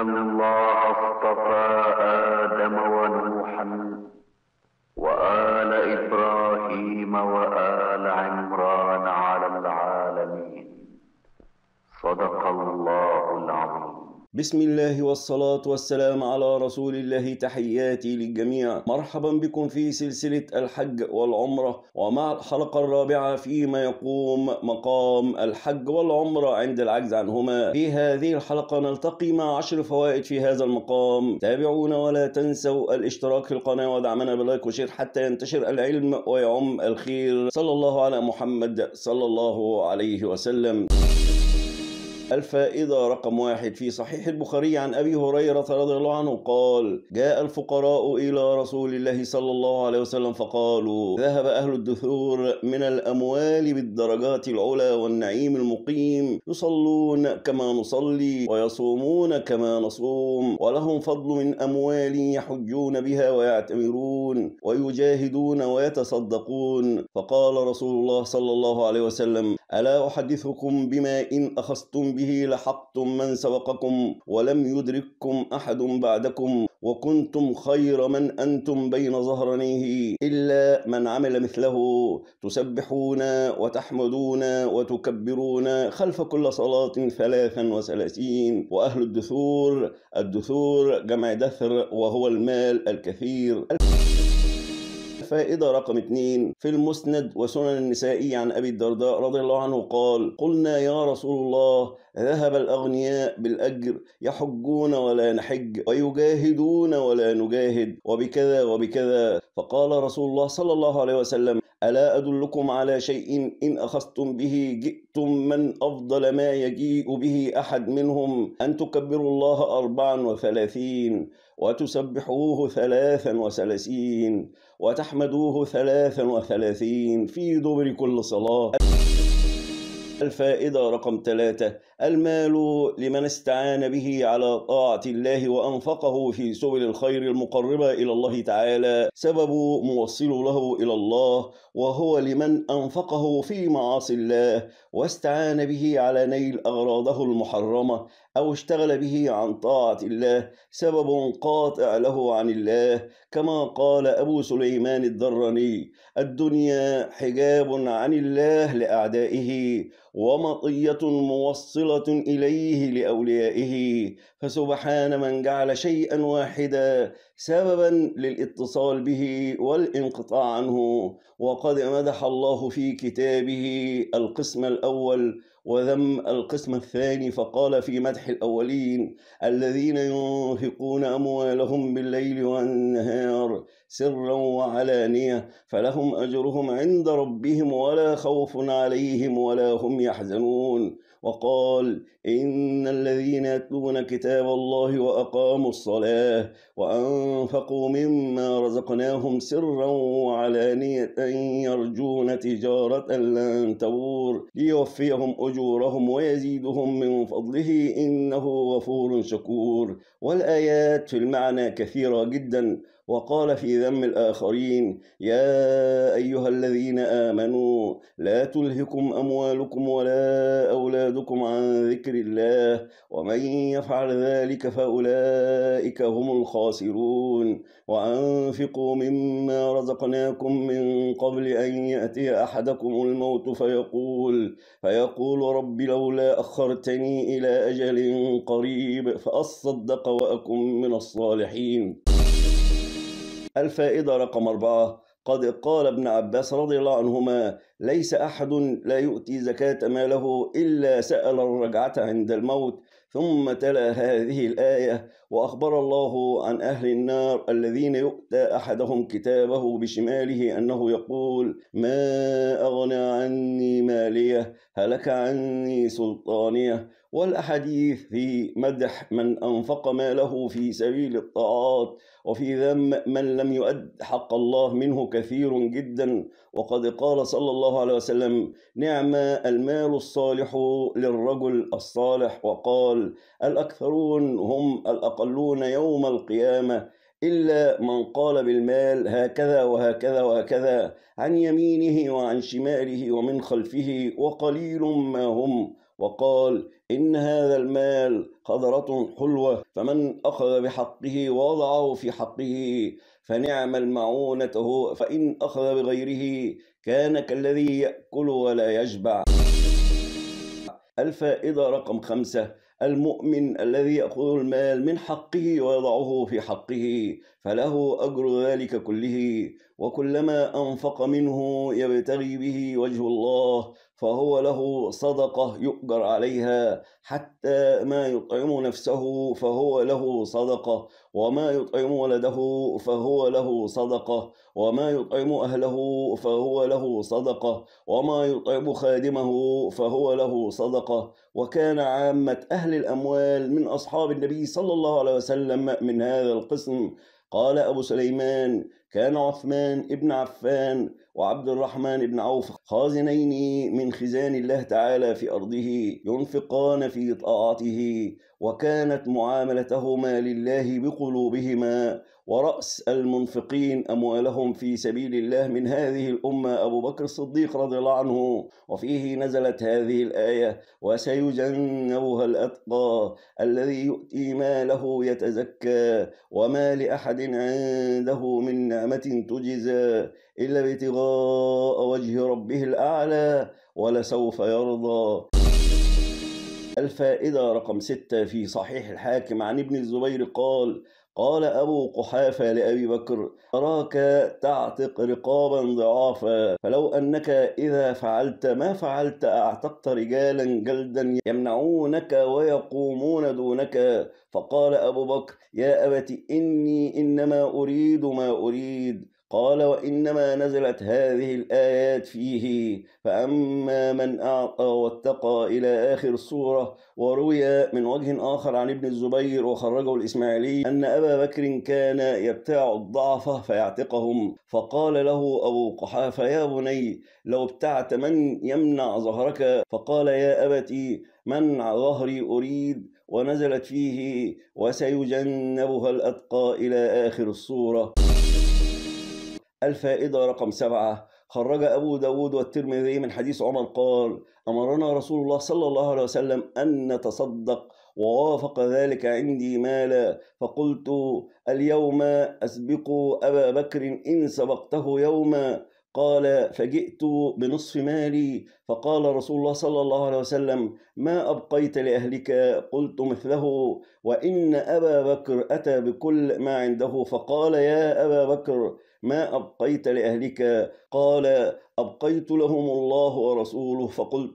الله اصطفى آدم ونوحا وآل إبراهيم وآل عمران على العالمين صدق الله بسم الله والصلاة والسلام على رسول الله تحياتي للجميع مرحبا بكم في سلسلة الحج والعمرة ومع الحلقة الرابعة فيما يقوم مقام الحج والعمرة عند العجز عنهما في هذه الحلقة نلتقي مع عشر فوائد في هذا المقام تابعونا ولا تنسوا الاشتراك في القناة ودعمنا بلايك وشير حتى ينتشر العلم ويعم الخير صلى الله على محمد صلى الله عليه وسلم الفائدة رقم واحد في صحيح البخاري عن أبي هريرة رضي الله عنه قال جاء الفقراء إلى رسول الله صلى الله عليه وسلم فقالوا ذهب أهل الدثور من الأموال بالدرجات العلى والنعيم المقيم يصلون كما نصلي ويصومون كما نصوم ولهم فضل من أموال يحجون بها ويعتمرون ويجاهدون ويتصدقون فقال رسول الله صلى الله عليه وسلم ألا أحدثكم بما إن أخذتم به لحقتم من سبقكم ولم يدرككم أحد بعدكم وكنتم خير من أنتم بين ظهرنيه إلا من عمل مثله تسبحون وتحمدون وتكبرون خلف كل صلاة ثلاثا وثلاثين وأهل الدثور الدثور جمع دثر وهو المال الكثير الفائدة رقم اثنين في المسند وسنن النسائي عن أبي الدرداء رضي الله عنه قال قلنا يا رسول الله ذهب الأغنياء بالأجر يحجون ولا نحج ويجاهدون ولا نجاهد وبكذا وبكذا فقال رسول الله صلى الله عليه وسلم ألا أدلكم على شيء إن أخذتم به جئتم من أفضل ما يجيء به أحد منهم أن تكبروا الله أربعا وثلاثين وتسبحوه ثلاثا وثلاثين وتحمدوه ثلاثا وثلاثين في دبر كل صلاة الفائدة رقم ثلاثة المال لمن استعان به على طاعة الله وأنفقه في سبل الخير المقربة إلى الله تعالى سبب موصل له إلى الله وهو لمن أنفقه في معاصي الله واستعان به على نيل أغراضه المحرمة أو اشتغل به عن طاعة الله سبب قاطع له عن الله كما قال أبو سليمان الدراني الدنيا حجاب عن الله لأعدائه ومطية موصلة موصلة إليه لأوليائه فسبحان من جعل شيئا واحدا سببا للاتصال به والانقطاع عنه وقد مدح الله في كتابه القسم الأول وذم القسم الثاني فقال في مدح الأولين الذين ينفقون أموالهم بالليل والنهار سرا وعلانية فلهم أجرهم عند ربهم ولا خوف عليهم ولا هم يحزنون وقال إن الذين يتلون كتاب الله وأقاموا الصلاة وأنفقوا مما رزقناهم سرا وعلانية يرجون تجارة لن تبور ليوفيهم أجورهم ويزيدهم من فضله إنه غفور شكور والآيات في المعنى كثيرة جدا وقال في ذم الآخرين يا أيها الذين آمنوا لا تلهكم أموالكم ولا أولادكم عن ذكر الله ومن يفعل ذلك فأولئك هم الخاسرون وأنفقوا مما رزقناكم من قبل أن يأتي أحدكم الموت فيقول فيقول رب لولا أخرتني إلى أجل قريب فأصدق وأكن من الصالحين الفائدة رقم أربعة قد قال ابن عباس رضي الله عنهما ليس أحد لا يؤتي زكاة ماله إلا سأل الرجعة عند الموت ثم تلا هذه الآية وأخبر الله عن أهل النار الذين يؤتى أحدهم كتابه بشماله أنه يقول ما أغنى عني مالية هلك عني سلطانية والأحاديث في مدح من أنفق ماله في سبيل الطاعات وفي ذم من لم يؤد حق الله منه كثير جدا وقد قال صلى الله عليه وسلم نعم المال الصالح للرجل الصالح وقال الأكثرون هم الأقلون يوم القيامة إلا من قال بالمال هكذا وهكذا وهكذا عن يمينه وعن شماله ومن خلفه وقليل ما هم وقال إن هذا المال خضرة حلوة فمن أخذ بحقه وضعه في حقه فنعم المعونته فإن أخذ بغيره كان كالذي يأكل ولا يشبع الفائدة رقم خمسة المؤمن الذي يأخذ المال من حقه ويضعه في حقه فله أجر ذلك كله وكلما أنفق منه يبتغي به وجه الله فهو له صدقة يؤجر عليها حتى ما يطعم نفسه فهو له صدقة وما يطعم ولده فهو له صدقة وما يطعم أهله فهو له صدقة وما يطعم خادمه فهو له صدقة وكان عامة أهل الأموال من أصحاب النبي صلى الله عليه وسلم من هذا القسم قال أبو سليمان كان عثمان ابن عفان وعبد الرحمن بن عوف خازنين من خزان الله تعالى في أرضه ينفقان في طاعته وكانت معاملتهما لله بقلوبهما ورأس المنفقين أموالهم في سبيل الله من هذه الأمة أبو بكر الصديق رضي الله عنه وفيه نزلت هذه الآية وسيجنبها الأتقى الذي يؤتي ماله يتزكى وما لأحد عنده من نعمة تجزى إلا ابتغاء وجه ربه الأعلى ولسوف يرضى الفائدة رقم ستة في صحيح الحاكم عن ابن الزبير قال قال أبو قحافة لأبي بكر أراك تعتق رقابا ضعافا فلو أنك إذا فعلت ما فعلت أعتقت رجالا جلدا يمنعونك ويقومون دونك فقال أبو بكر يا أبت إني إنما أريد ما أريد قال وإنما نزلت هذه الآيات فيه فأما من أعطى واتقى إلى آخر الصورة وروي من وجه آخر عن ابن الزبير وخرجه الإسماعيلي أن أبا بكر كان يبتاع الضعفة فيعتقهم فقال له أبو قحافة يا بني لو ابتعت من يمنع ظهرك فقال يا أبتي منع ظهري أريد ونزلت فيه وسيجنبها الأتقى إلى آخر الصورة الفائدة رقم سبعة خرج أبو داود والترمذي من حديث عمر قال أمرنا رسول الله صلى الله عليه وسلم أن نتصدق ووافق ذلك عندي مالا فقلت اليوم أسبق أبا بكر إن سبقته يوما قال فجئت بنصف مالي فقال رسول الله صلى الله عليه وسلم ما أبقيت لأهلك قلت مثله وإن أبا بكر أتى بكل ما عنده فقال يا أبا بكر ما أبقيت لأهلك قال أبقيت لهم الله ورسوله فقلت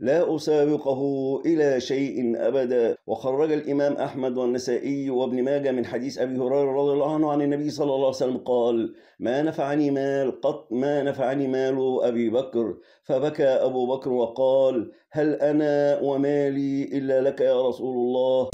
لا أسابقه إلى شيء أبدا وخرج الإمام أحمد والنسائي وابن ماجه من حديث أبي هريرة رضي الله عنه عن النبي صلى الله عليه وسلم قال ما نفعني مال قط ما نفعني مال أبي بكر فبكى أبو بكر وقال هل أنا ومالي إلا لك يا رسول الله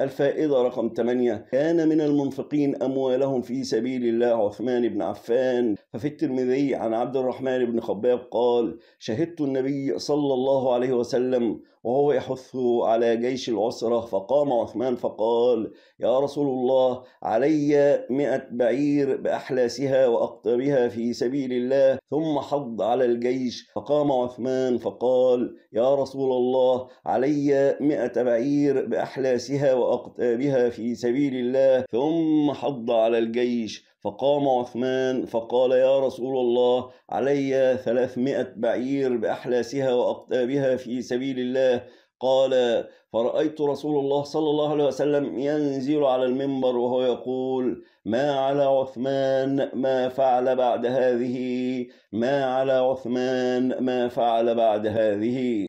الفائدة رقم 8 كان من المنفقين أموالهم في سبيل الله عثمان بن عفان ففي الترمذي عن عبد الرحمن بن خباب قال شهدت النبي صلى الله عليه وسلم وهو يحث على جيش العسرة فقام عثمان فقال يا رسول الله علي مئة بعير بأحلاسها وأقطبها في سبيل الله ثم حض على الجيش فقام عثمان فقال يا رسول الله علي مئة بعير بأحلاسها وأقطبها وأقتابها بها في سبيل الله ثم حض على الجيش فقام عثمان فقال يا رسول الله علي ثلاثمائة بعير بأحلاسها وأقتابها في سبيل الله قال فرأيت رسول الله صلى الله عليه وسلم ينزل على المنبر وهو يقول ما على عثمان ما فعل بعد هذه ما على عثمان ما فعل بعد هذه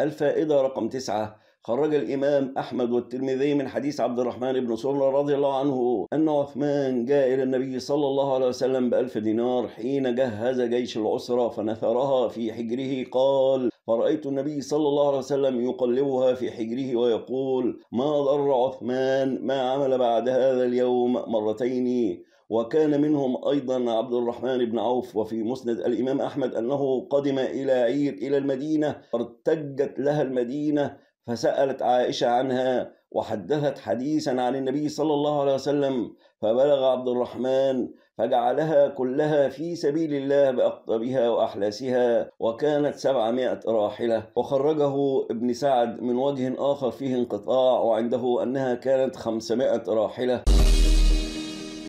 الفائدة رقم تسعة خرج الإمام أحمد والترمذي من حديث عبد الرحمن بن سمرة رضي الله عنه أن عثمان جاء إلى النبي صلى الله عليه وسلم بألف دينار حين جهز جيش العسرة فنثرها في حجره قال فرأيت النبي صلى الله عليه وسلم يقلبها في حجره ويقول ما ضر عثمان ما عمل بعد هذا اليوم مرتين وكان منهم أيضا عبد الرحمن بن عوف وفي مسند الإمام أحمد أنه قدم إلى عير إلى المدينة ارتجت لها المدينة فسألت عائشة عنها وحدثت حديثا عن النبي صلى الله عليه وسلم فبلغ عبد الرحمن فجعلها كلها في سبيل الله بأقطبها وأحلاسها وكانت سبعمائة راحلة وخرجه ابن سعد من وجه آخر فيه انقطاع وعنده أنها كانت خمسمائة راحلة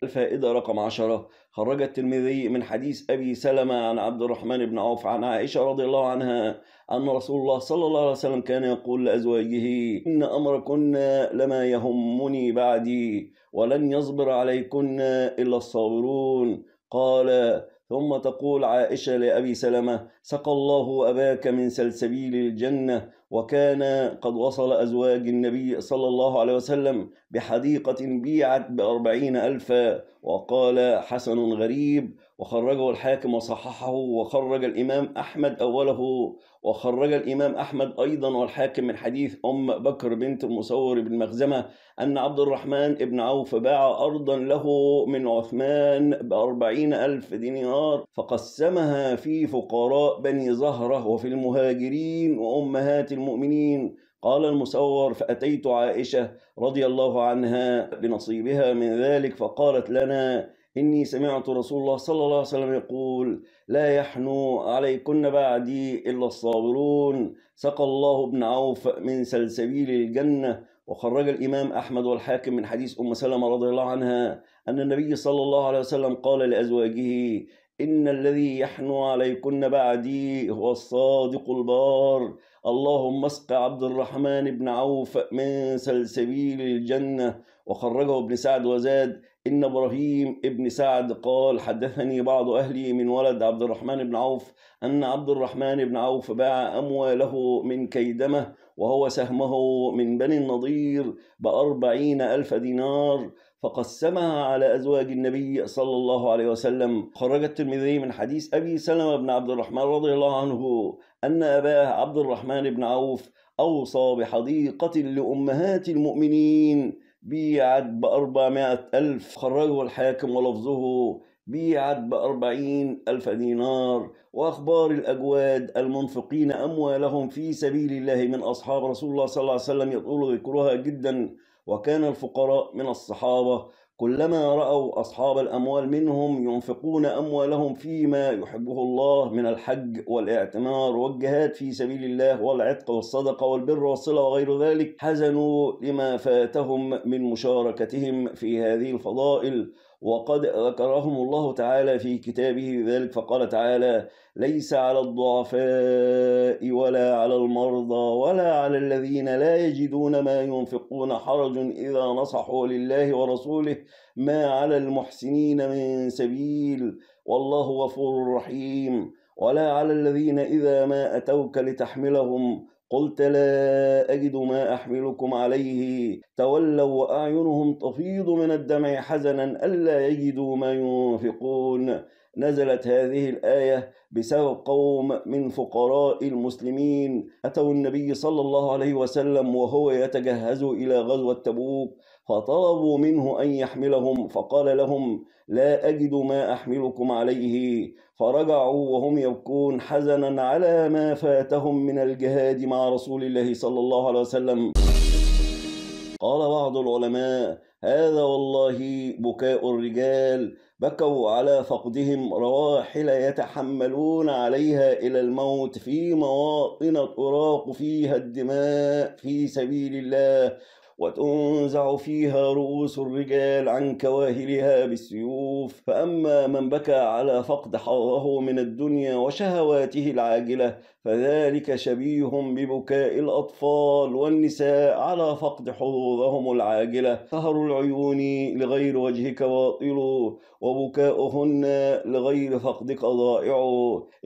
فائدة رقم عشرة خرج الترمذي من حديث أبي سلمة عن عبد الرحمن بن عوف عن عائشة رضي الله عنها أن رسول الله صلى الله عليه وسلم كان يقول لأزواجه إن أمركن لما يهمني بعدي ولن يصبر عليكن إلا الصابرون قال ثم تقول عائشة لأبي سلمة سقى الله أباك من سلسبيل الجنة وكان قد وصل أزواج النبي صلى الله عليه وسلم بحديقة بيعت بأربعين ألفا وقال حسن غريب وخرجه الحاكم وصححه وخرج الإمام أحمد أوله وخرج الإمام أحمد أيضا والحاكم من حديث أم بكر بنت المصور بن مخزمة أن عبد الرحمن بن عوف باع أرضا له من عثمان بأربعين ألف دينار فقسمها في فقراء بني زهرة وفي المهاجرين وأمهات المؤمنين قال المصور فأتيت عائشة رضي الله عنها بنصيبها من ذلك فقالت لنا إني سمعت رسول الله صلى الله عليه وسلم يقول لا يحنو عليكن بعدي إلا الصابرون سقى الله بن عوف من سلسبيل الجنة وخرج الإمام أحمد والحاكم من حديث أم سلمة رضي الله عنها أن النبي صلى الله عليه وسلم قال لأزواجه إن الذي يحنو عليكن بعدي هو الصادق البار اللهم اسق عبد الرحمن بن عوف من سلسبيل الجنة وخرجه ابن سعد وزاد إن إبراهيم ابن سعد قال حدثني بعض أهلي من ولد عبد الرحمن بن عوف أن عبد الرحمن بن عوف باع أمواله من كيدمة وهو سهمه من بني النضير بأربعين ألف دينار فقسمها على أزواج النبي صلى الله عليه وسلم خرج الترمذي من حديث أبي سلمة بن عبد الرحمن رضي الله عنه أن أباه عبد الرحمن بن عوف أوصى بحديقة لأمهات المؤمنين بيعت بأربعمائة ألف خرجه الحاكم ولفظه بيعت بأربعين ألف دينار وأخبار الأجواد المنفقين أموالهم في سبيل الله من أصحاب رسول الله صلى الله عليه وسلم يطول ذكرها جدا وكان الفقراء من الصحابة كلما رأوا أصحاب الأموال منهم ينفقون أموالهم فيما يحبه الله من الحج والاعتمار والجهاد في سبيل الله والعتق والصدقة والبر والصلة وغير ذلك حزنوا لما فاتهم من مشاركتهم في هذه الفضائل وقد ذكرهم الله تعالى في كتابه بذلك فقال تعالى ليس على الضعفاء ولا على المرضى ولا على الذين لا يجدون ما ينفقون حرج إذا نصحوا لله ورسوله ما على المحسنين من سبيل والله غفور رحيم ولا على الذين إذا ما أتوك لتحملهم قلت لا أجد ما أحملكم عليه تولوا وأعينهم تفيض من الدمع حزنا ألا يجدوا ما ينفقون نزلت هذه الآية بسبب قوم من فقراء المسلمين أتوا النبي صلى الله عليه وسلم وهو يتجهز إلى غزوة تبوك فطلبوا منه أن يحملهم فقال لهم لا أجد ما أحملكم عليه فرجعوا وهم يبكون حزنا على ما فاتهم من الجهاد مع رسول الله صلى الله عليه وسلم قال بعض العلماء هذا والله بكاء الرجال بكوا على فقدهم رواحل يتحملون عليها إلى الموت في مواطن تراق فيها الدماء في سبيل الله وتنزع فيها رؤوس الرجال عن كواهلها بالسيوف فأما من بكى على فقد حظه من الدنيا وشهواته العاجلة فذلك شبيه ببكاء الأطفال والنساء على فقد حظوظهم العاجلة سهر العيون لغير وجهك واطل وبكاؤهن لغير فقدك ضائع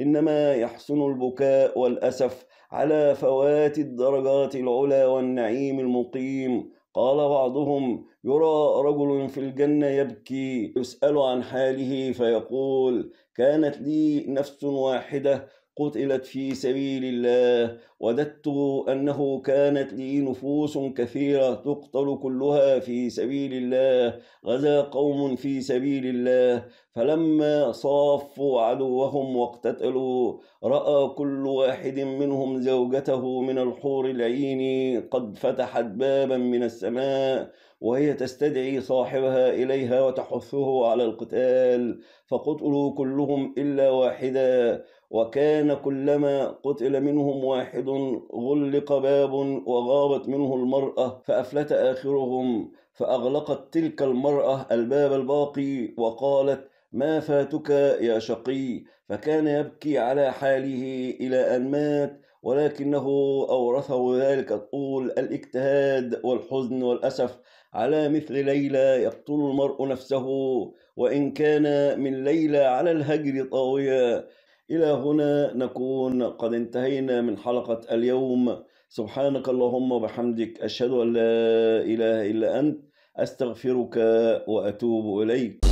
إنما يحسن البكاء والأسف على فوات الدرجات العلا والنعيم المقيم قال بعضهم يرى رجل في الجنة يبكي يسأل عن حاله فيقول كانت لي نفس واحدة قتلت في سبيل الله وددت أنه كانت لي نفوس كثيرة تقتل كلها في سبيل الله غزا قوم في سبيل الله فلما صافوا عدوهم واقتتلوا رأى كل واحد منهم زوجته من الحور العين قد فتحت بابا من السماء وهي تستدعي صاحبها إليها وتحثه على القتال فقتلوا كلهم إلا واحدا وكان كلما قتل منهم واحد غلق باب وغابت منه المرأة فأفلت آخرهم فأغلقت تلك المرأة الباب الباقي وقالت ما فاتك يا شقي فكان يبكي على حاله إلى أن مات ولكنه أورثه ذلك الطول الاجتهاد والحزن والأسف على مثل ليلى يقتل المرء نفسه وإن كان من ليلى على الهجر طاوية إلى هنا نكون قد انتهينا من حلقة اليوم سبحانك اللهم وبحمدك أشهد أن لا إله إلا أنت أستغفرك وأتوب إليك